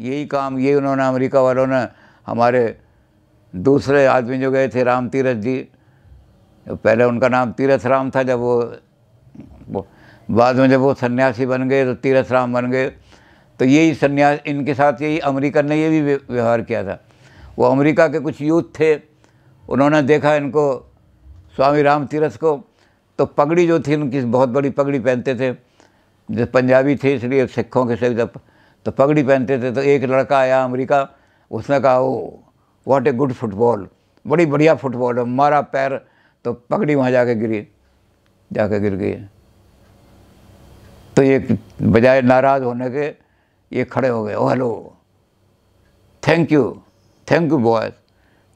यही काम ये उन्होंने अमेरिका वालों ने हमारे दूसरे आदमी जो गए थे राम तीरथ जी पहले उनका नाम तीरथ राम था जब वो, वो बाद में जब वो सन्यासी बन गए तो तीरथ राम बन गए तो यही सन्यास इनके साथ यही अमेरिकन ने ये भी व्यवहार किया था वो अमेरिका के कुछ यूथ थे उन्होंने देखा इनको स्वामी राम तीरथ को तो पगड़ी जो थी इनकी बहुत बड़ी पगड़ी पहनते थे जो पंजाबी थे इसलिए सिखों के से तो पगड़ी पहनते थे तो एक लड़का आया अमेरिका उसने कहा oh what a good football बड़ी बढ़िया फुटबॉल है मारा पैर तो पगड़ी वहाँ जाके गिरी जाके गिर गई तो ये बजाय नाराज़ होने के ये खड़े हो गए oh hello thank you thank you boys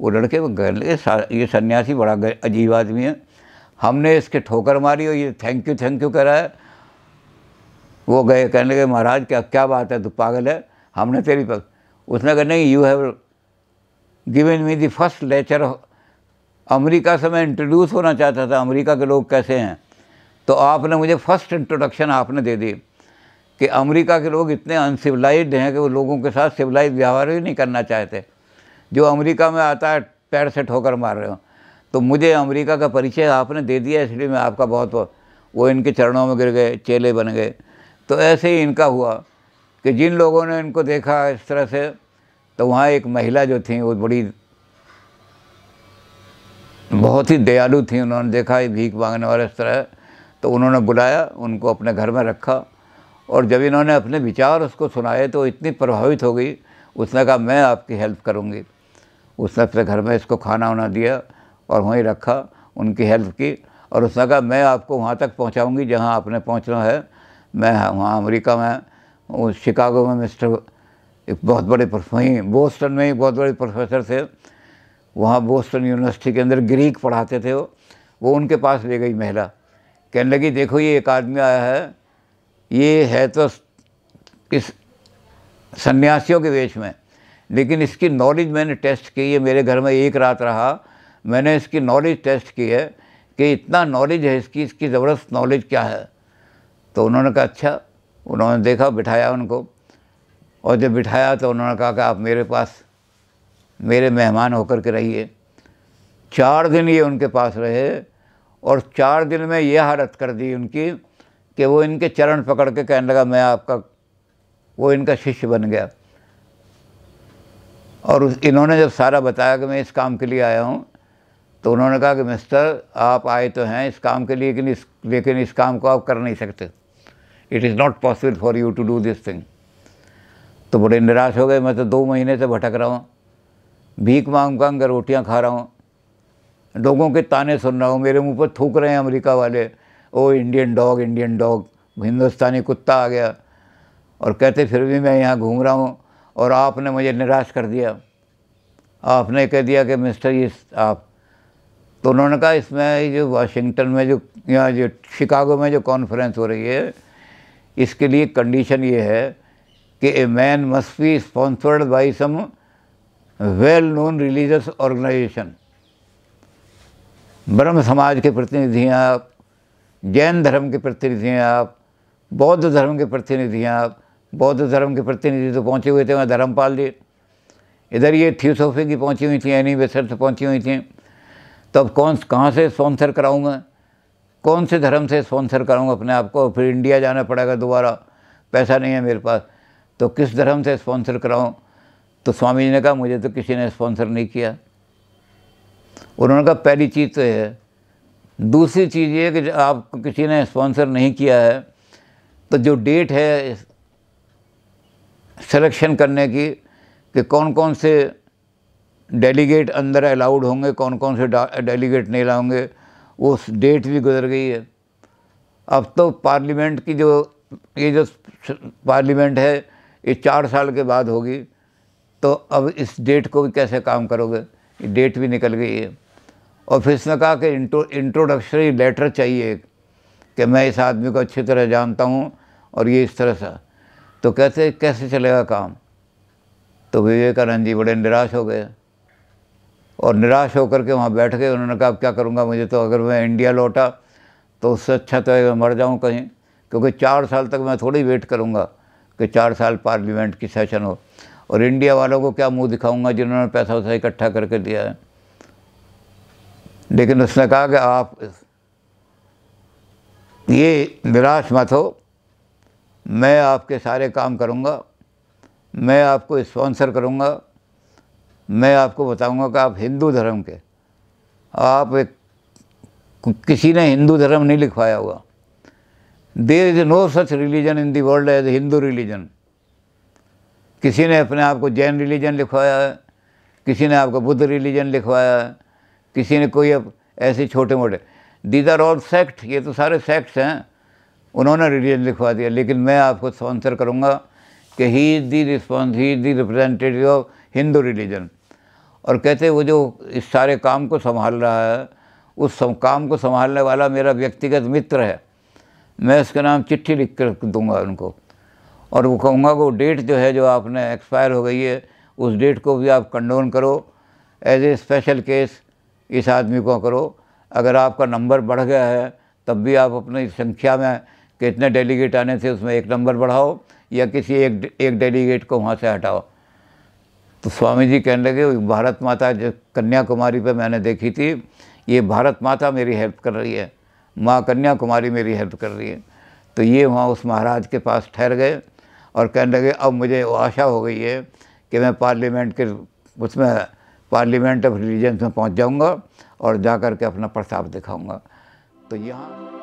वो लड़के वो गए ये सन्यासी बड़ा अजीब आदमी है हमने इसके ठोकर मारी और ये थैंक यू थैंक यू करा है वो गए कहने लगे महाराज क्या क्या बात है तू पागल है हमने तेरी पक उसने कहा नहीं you have given me the first lecture America से मैं इंट्रोड्यूस होना चाहता था अमेरिका के लोग कैसे हैं तो आपने मुझे फर्स्ट इंट्रोडक्शन आपने दे दी कि अमेरिका के लोग इतने अनसिविलाइज्ड हैं कि वो लोगों के साथ सिविलाइज व्यवहार ही नहीं करना चाहते जो अमेरिका में आता है पैर से ठोकर मार रहे हो तो मुझे अमेरिका का परिचय आपने दे दिया इसलिए मैं आपका बहुत वो इनके चरणों में गिर गए चेले बन गए तो ऐसे ही इनका हुआ कि जिन लोगों ने इनको देखा इस तरह से तो वहाँ एक महिला जो थी वो बड़ी बहुत ही दयालु थी उन्होंने देखा भीख मांगने वाले इस तरह तो उन्होंने बुलाया उनको अपने घर में रखा और जब इन्होंने अपने विचार उसको सुनाए तो इतनी प्रभावित हो गई उसने कहा मैं आपकी हेल्प करूँगी उसने अपने घर में इसको खाना वाना दिया और वहीं रखा उनकी हेल्प की और उसने कहा मैं आपको वहाँ तक पहुँचाऊँगी जहाँ आपने पहुँचना है मैं हाँ, वहाँ अमेरिका में उस शिकागो में मिस्टर एक बहुत बड़े वहीं बोस्टन में एक बहुत बड़े प्रोफेसर थे वहाँ बोस्टन यूनिवर्सिटी के अंदर ग्रीक पढ़ाते थे वो वो उनके पास ले गई महिला कहने लगी देखो ये एक आदमी आया है ये है तो इस सन्यासियों के वेश में लेकिन इसकी नॉलेज मैंने टेस्ट की है मेरे घर में एक रात रहा मैंने इसकी नॉलेज टेस्ट की है कि इतना नॉलेज है इसकी इसकी ज़बरदस्त नॉलेज क्या है तो उन्होंने कहा अच्छा उन्होंने देखा बिठाया उनको और जब बिठाया तो उन्होंने कहा कि आप मेरे पास मेरे मेहमान होकर के रहिए चार दिन ये उनके पास रहे और चार दिन में यह हालत कर दी उनकी कि वो इनके चरण पकड़ के कहने लगा मैं आपका वो इनका शिष्य बन गया और इन्होंने जब सारा बताया कि मैं इस काम के लिए आया हूँ तो उन्होंने कहा कि मिस्टर आप आए तो हैं इस काम के लिए लेकिन इस लेकिन इस काम को आप कर नहीं सकते it is not possible for you to do this thing तो बड़े निराश हो गए मैं तो दो महीने से भटक रहा हूँ भीख मांग मांग कर रोटियाँ खा रहा हूँ लोगों के ताने सुन रहा हूँ मेरे मुंह पर थूक रहे हैं अमेरिका वाले oh Indian dog Indian dog हिंदुस्तानी कुत्ता आ गया और कहते फिर भी मैं यहाँ घूम रहा हूँ और आपने मुझे निराश कर दिया आपने कह दिया कि मिस्टर ये आप तो उन्होंने कहा इसमें जो वाशिंगटन में जो यहाँ जो शिकागो में जो कॉन्फ्रेंस हो रही है इसके लिए कंडीशन ये है कि a man must be sponsored by some well known religious organization Brahmo Samaj के प्रतिनिधि हैं आप जैन धर्म के प्रतिनिधि हैं आप बौद्ध धर्म के प्रतिनिधि हैं आप बौद्ध धर्म के प्रतिनिधि तो पहुँचे हुए थे वहाँ धर्मपाल जी इधर ये थियोसोफी की पहुँची हुई थी एनी बेसर से पहुँची हुई थी तो अब कौन कहाँ से स्पॉन्सर कराऊंगा कौन से धर्म से स्पॉन्सर करूँगा अपने आप को फिर इंडिया जाना पड़ेगा दोबारा पैसा नहीं है मेरे पास तो किस धर्म से स्पॉन्सर कराऊँ तो स्वामी जी ने कहा मुझे तो किसी ने स्पॉन्सर नहीं किया उन्होंने कहा पहली चीज़ तो है दूसरी चीज़ ये कि आपको किसी ने स्पॉन्सर नहीं किया है तो जो डेट है सिलेक्शन करने की कि कौन कौन से डेलीगेट अंदर अलाउड होंगे कौन कौन से डेलीगेट नहीं लाऊंगे वो डेट भी गुजर गई है अब तो पार्लियामेंट की जो ये जो पार्लियामेंट है ये चार साल के बाद होगी तो अब इस डेट को भी कैसे काम करोगे डेट भी निकल गई है और फिर इसने कहा कि इंट्रो इंट्रोडक्शरी लेटर चाहिए कि मैं इस आदमी को अच्छी तरह जानता हूँ और ये इस तरह सा तो कैसे कैसे चलेगा काम तो विवेकानंद जी बड़े निराश हो गए और निराश होकर के वहाँ बैठ गए उन्होंने कहा क्या करूँगा मुझे तो अगर मैं इंडिया लौटा तो उससे अच्छा तो मैं मर जाऊँ कहीं क्योंकि चार साल तक मैं थोड़ी वेट करूँगा कि चार साल पार्लियामेंट की सेशन हो और इंडिया वालों को क्या मुँह दिखाऊँगा जिन्होंने पैसा वैसा इकट्ठा करके दिया है लेकिन उसने कहा कि आप ये निराश मत हो मैं आपके सारे काम करूँगा मैं आपको स्पॉन्सर करूँगा मैं आपको बताऊंगा कि आप हिंदू धर्म के आप एक किसी ने हिंदू धर्म नहीं लिखवाया हुआ there is no such religion in the world as Hindu religion किसी ने अपने आप को जैन रिलीजन लिखवाया है किसी ने आपको बुद्ध रिलीजन लिखवाया है किसी ने कोई अब ऐसे छोटे मोटे दीज आर ऑल सेक्ट ये तो सारे सेक्ट्स हैं उन्होंने रिलीजन लिखवा दिया लेकिन मैं आपको स्पॉन्सर करूँगा कि he is the response he is the representative of Hindu religion और कहते वो जो इस सारे काम को संभाल रहा है उस काम को संभालने वाला मेरा व्यक्तिगत मित्र है मैं उसका नाम चिट्ठी लिख कर दूंगा उनको और वो कहूँगा वो डेट जो है जो आपने एक्सपायर हो गई है उस डेट को भी आप कंडोन करो एज ए स्पेशल केस इस आदमी को करो अगर आपका नंबर बढ़ गया है तब भी आप अपनी संख्या में कितने डेलीगेट आने थे उसमें एक नंबर बढ़ाओ या किसी एक एक डेलीगेट को वहाँ से हटाओ तो स्वामी जी कहने लगे भारत माता जो कन्याकुमारी पर मैंने देखी थी ये भारत माता मेरी हेल्प कर रही है माँ कन्याकुमारी मेरी हेल्प कर रही है तो ये वहाँ उस महाराज के पास ठहर गए और कहने लगे अब मुझे आशा हो गई है कि मैं पार्लियामेंट के उसमें पार्लियामेंट ऑफ रिलीजन्स में पहुँच जाऊँगा और जा कर के अपना प्रस्ताव दिखाऊँगा तो यहाँ